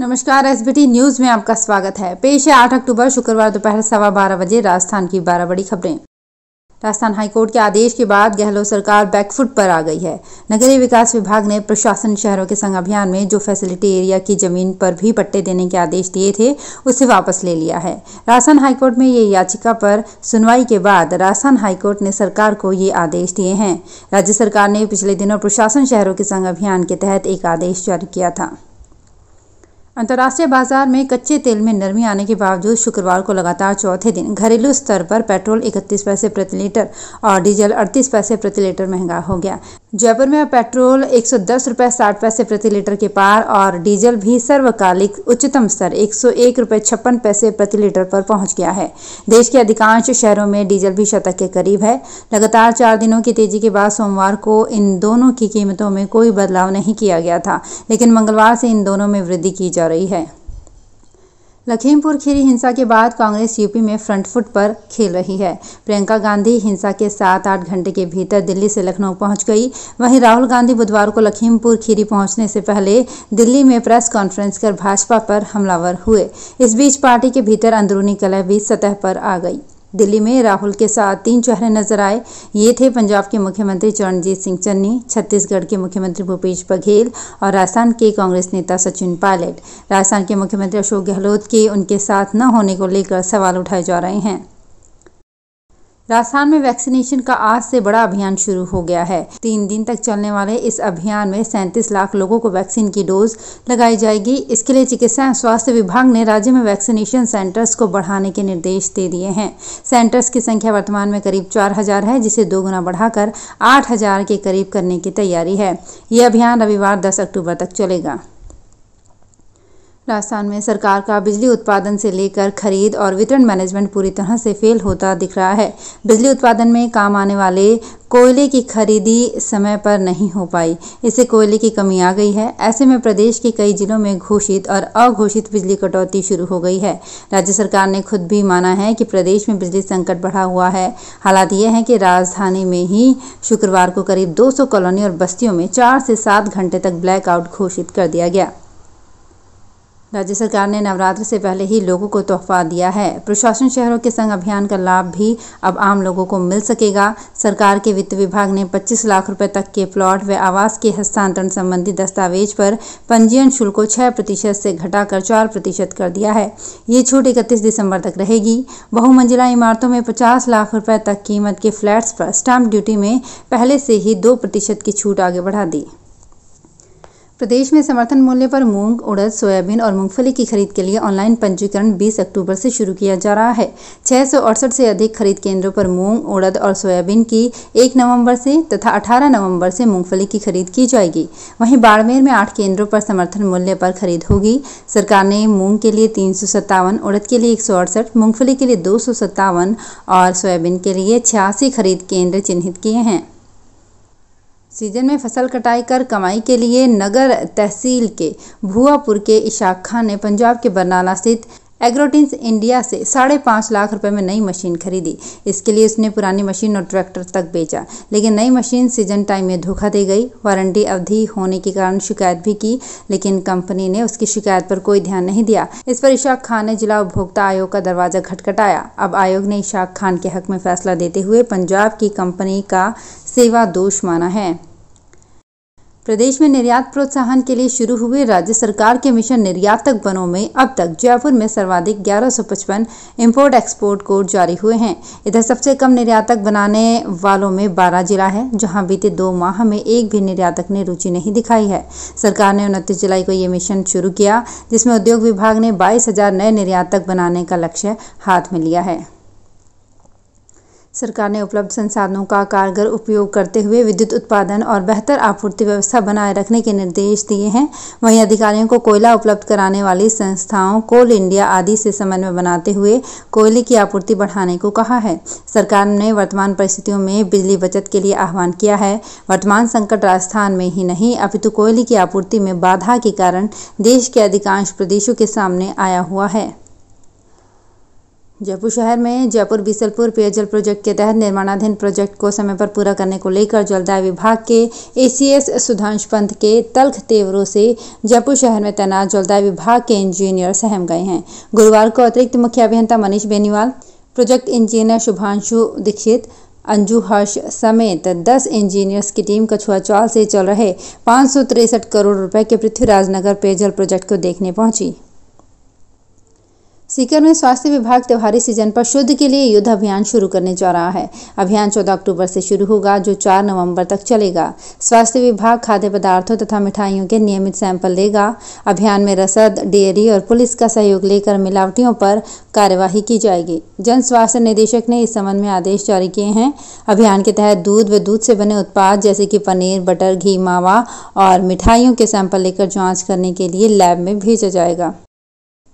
नमस्कार SBT news में आपका स्वागत है पेश है आठ अक्टूबर शुक्रवार दोपहर सवा बारह बजे राजस्थान की बारह बड़ी खबरें राजस्थान हाईकोर्ट के आदेश के बाद गहलोत सरकार बैकफुट पर आ गई है नगरीय विकास विभाग ने प्रशासन शहरों के संग अभियान में जो फैसिलिटी एरिया की जमीन पर भी पट्टे देने के आदेश दिए थे उसे वापस ले लिया है राजस्थान हाईकोर्ट में ये याचिका पर सुनवाई के बाद राजस्थान हाईकोर्ट ने सरकार को ये आदेश दिए हैं राज्य सरकार ने पिछले दिनों प्रशासन शहरों के संग अभियान के तहत एक आदेश जारी किया था अंतर्राष्ट्रीय बाजार में कच्चे तेल में नरमी आने के बावजूद शुक्रवार को लगातार चौथे दिन घरेलू स्तर पर पेट्रोल इकतीस पैसे प्रति लीटर और डीजल अड़तीस पैसे प्रति लीटर महंगा हो गया जयपुर में पेट्रोल एक सौ दस रुपये साठ पैसे प्रति लीटर के पार और डीजल भी सर्वकालिक उच्चतम स्तर एक सौ एक रुपये छप्पन पैसे प्रति लीटर पर पहुंच गया है देश के अधिकांश शहरों में डीजल भी शतक के करीब है लगातार चार दिनों की तेजी के बाद सोमवार को इन दोनों की कीमतों में कोई बदलाव नहीं किया गया था लेकिन मंगलवार से इन दोनों में वृद्धि की जा रही है लखीमपुर खीरी हिंसा के बाद कांग्रेस यूपी में फ्रंट फुट पर खेल रही है प्रियंका गांधी हिंसा के सात आठ घंटे के भीतर दिल्ली से लखनऊ पहुंच गई वहीं राहुल गांधी बुधवार को लखीमपुर खीरी पहुंचने से पहले दिल्ली में प्रेस कॉन्फ्रेंस कर भाजपा पर हमलावर हुए इस बीच पार्टी के भीतर अंदरूनी कलह भी सतह पर आ गई दिल्ली में राहुल के साथ तीन चेहरे नजर आए ये थे पंजाब के मुख्यमंत्री चरणजीत सिंह चन्नी छत्तीसगढ़ के मुख्यमंत्री भूपेश बघेल और राजस्थान के कांग्रेस नेता सचिन पायलट राजस्थान के मुख्यमंत्री अशोक गहलोत के उनके साथ न होने को लेकर सवाल उठाए जा रहे हैं राजस्थान में वैक्सीनेशन का आज से बड़ा अभियान शुरू हो गया है तीन दिन तक चलने वाले इस अभियान में सैंतीस लाख लोगों को वैक्सीन की डोज लगाई जाएगी इसके लिए चिकित्सा एवं स्वास्थ्य विभाग ने राज्य में वैक्सीनेशन सेंटर्स को बढ़ाने के निर्देश दे दिए हैं सेंटर्स की संख्या वर्तमान में करीब चार हजार है जिसे दोगुना बढ़ाकर आठ हजार के करीब करने की तैयारी है ये अभियान रविवार दस अक्टूबर तक चलेगा राजस्थान में सरकार का बिजली उत्पादन से लेकर खरीद और वितरण मैनेजमेंट पूरी तरह से फेल होता दिख रहा है बिजली उत्पादन में काम आने वाले कोयले की खरीदी समय पर नहीं हो पाई इससे कोयले की कमी आ गई है ऐसे में प्रदेश के कई जिलों में घोषित और अघोषित बिजली कटौती शुरू हो गई है राज्य सरकार ने खुद भी माना है कि प्रदेश में बिजली संकट बढ़ा हुआ है हालात यह है कि राजधानी में ही शुक्रवार को करीब 200 कॉलोनी और बस्तियों में चार से सात घंटे तक ब्लैकआउट घोषित कर दिया गया राज्य सरकार ने नवरात्र से पहले ही लोगों को तोहफा दिया है प्रशासन शहरों के संग अभियान का लाभ भी अब आम लोगों को मिल सकेगा सरकार के वित्त विभाग ने 25 लाख रुपए तक के प्लॉट व आवास के हस्तांतरण संबंधी दस्तावेज पर पंजीयन शुल्क को 6 प्रतिशत से घटाकर 4 प्रतिशत कर दिया है ये छूट इकतीस दिसंबर तक रहेगी बहुमंजिला इमारतों में पचास लाख रुपये तक कीमत के फ्लैट्स पर स्टाम्प ड्यूटी में पहले से ही दो की छूट आगे बढ़ा दी प्रदेश में समर्थन मूल्य पर मूंग उड़द सोयाबीन और मूंगफली की खरीद के लिए ऑनलाइन पंजीकरण 20 अक्टूबर से शुरू किया जा रहा है छः से अधिक खरीद केंद्रों पर मूंग उड़द और सोयाबीन की 1 नवंबर से तथा 18 नवंबर से मूंगफली की खरीद की जाएगी वहीं बाड़मेर में आठ केंद्रों पर समर्थन मूल्य पर खरीद होगी सरकार ने मूंग के लिए तीन उड़द के लिए एक मूंगफली के लिए दो और सोयाबीन के लिए छियासी खरीद केंद्र चिन्हित किए हैं सीजन में फसल कटाई कर कमाई के लिए नगर तहसील के भुआपुर के इशाक खान ने पंजाब के बरनाला स्थित एग्रोटिंस इंडिया से साढ़े पाँच लाख रुपए में नई मशीन खरीदी इसके लिए उसने पुरानी मशीन और ट्रैक्टर तक बेचा लेकिन नई मशीन सीजन टाइम में धोखा दे गई वारंटी अवधि होने के कारण शिकायत भी की लेकिन कंपनी ने उसकी शिकायत पर कोई ध्यान नहीं दिया इस पर इशाक खान ने जिला उपभोक्ता आयोग का दरवाजा खटखटाया अब आयोग ने इशाक खान के हक में फैसला देते हुए पंजाब की कंपनी का सेवा दोष माना है प्रदेश में निर्यात प्रोत्साहन के लिए शुरू हुए राज्य सरकार के मिशन निर्यातक वनों में अब तक जयपुर में सर्वाधिक 1155 इंपोर्ट एक्सपोर्ट कोड जारी हुए हैं इधर सबसे कम निर्यातक बनाने वालों में 12 जिला है जहां बीते दो माह में एक भी निर्यातक ने रुचि नहीं दिखाई है सरकार ने उनतीस जुलाई को ये मिशन शुरू किया जिसमें उद्योग विभाग ने बाईस नए निर्यातक बनाने का लक्ष्य हाथ में लिया है सरकार ने उपलब्ध संसाधनों का कारगर उपयोग करते हुए विद्युत उत्पादन और बेहतर आपूर्ति व्यवस्था बनाए रखने के निर्देश दिए हैं वहीं अधिकारियों को कोयला उपलब्ध कराने वाली संस्थाओं कोल इंडिया आदि से समन्वय बनाते हुए कोयले की आपूर्ति बढ़ाने को कहा है सरकार ने वर्तमान परिस्थितियों में बिजली बचत के लिए आह्वान किया है वर्तमान संकट राजस्थान में ही नहीं अपितु कोयले की आपूर्ति में बाधा के कारण देश के अधिकांश प्रदेशों के सामने आया हुआ है जयपुर शहर में जयपुर बीसलपुर पेयजल प्रोजेक्ट के तहत निर्माणाधीन प्रोजेक्ट को समय पर पूरा करने को लेकर जलदाय विभाग के एसीएस सुधांश पंत के तल्ख तेवरों से जयपुर शहर में तैनात जलदाय विभाग के इंजीनियर सहम गए हैं गुरुवार को अतिरिक्त मुख्य अभियंता मनीष बेनीवाल प्रोजेक्ट इंजीनियर शुभांशु दीक्षित अंजू हर्ष समेत 10 इंजीनियर्स की टीम कछुआचाल से चल रहे पाँच करोड़ रुपए के पृथ्वीराज नगर पेयजल प्रोजेक्ट को देखने पहुंची सीकर में स्वास्थ्य विभाग त्योहारी सीजन पर शुद्ध के लिए युद्ध अभियान शुरू करने जा रहा है अभियान 14 अक्टूबर से शुरू होगा जो 4 नवंबर तक चलेगा स्वास्थ्य विभाग खाद्य पदार्थों तथा मिठाइयों के नियमित सैंपल लेगा अभियान में रसद डेयरी और पुलिस का सहयोग लेकर मिलावटियों पर कार्यवाही की जाएगी जन स्वास्थ्य निदेशक ने इस संबंध में आदेश जारी किए हैं अभियान के तहत दूध व दूध से बने उत्पाद जैसे कि पनीर बटर घी मावा और मिठाइयों के सैंपल लेकर जाँच करने के लिए लैब में भेजा जाएगा